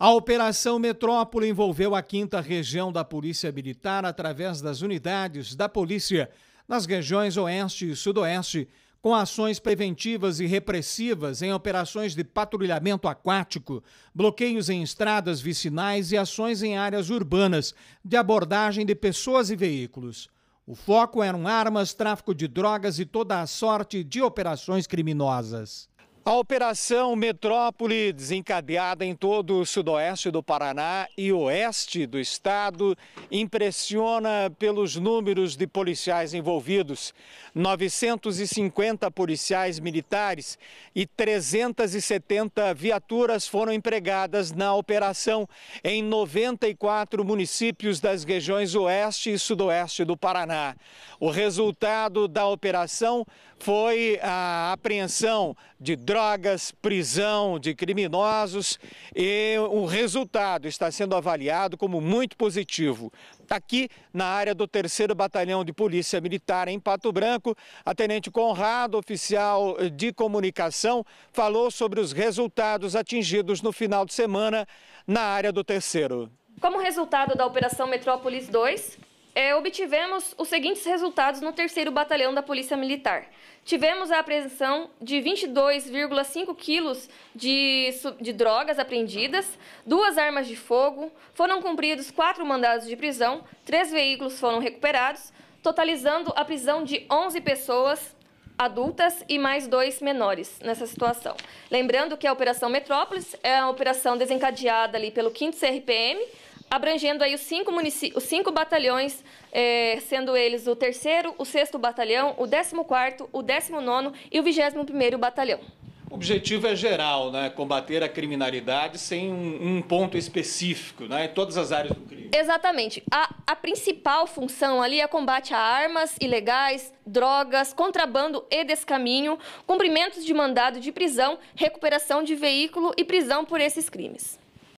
A Operação Metrópole envolveu a 5 Região da Polícia Militar através das unidades da Polícia nas regiões Oeste e Sudoeste, com ações preventivas e repressivas em operações de patrulhamento aquático, bloqueios em estradas vicinais e ações em áreas urbanas de abordagem de pessoas e veículos. O foco eram armas, tráfico de drogas e toda a sorte de operações criminosas. A Operação Metrópole, desencadeada em todo o sudoeste do Paraná e oeste do estado, impressiona pelos números de policiais envolvidos: 950 policiais militares e 370 viaturas foram empregadas na operação em 94 municípios das regiões oeste e sudoeste do Paraná. O resultado da operação foi a apreensão de drogas drogas, prisão de criminosos e o resultado está sendo avaliado como muito positivo. Tá aqui na área do 3 Batalhão de Polícia Militar em Pato Branco, a Tenente Conrado, oficial de comunicação, falou sobre os resultados atingidos no final de semana na área do terceiro. Como resultado da Operação Metrópolis 2, é, obtivemos os seguintes resultados no terceiro Batalhão da Polícia Militar. Tivemos a apreensão de 22,5 quilos de, de drogas apreendidas, duas armas de fogo, foram cumpridos quatro mandados de prisão, três veículos foram recuperados, totalizando a prisão de 11 pessoas adultas e mais dois menores nessa situação. Lembrando que a Operação Metrópolis é a operação desencadeada ali pelo 5 CRPM, abrangendo aí os cinco, os cinco batalhões, é, sendo eles o terceiro, o sexto batalhão, o décimo quarto, o décimo nono e o vigésimo primeiro batalhão. O objetivo é geral, né? Combater a criminalidade sem um, um, ponto específico, né? Em todas as áreas do crime. Exatamente. A, a principal função ali é combate a armas ilegais, drogas, contrabando e descaminho, cumprimentos de mandado de prisão, recuperação de veículo e prisão por esses crimes.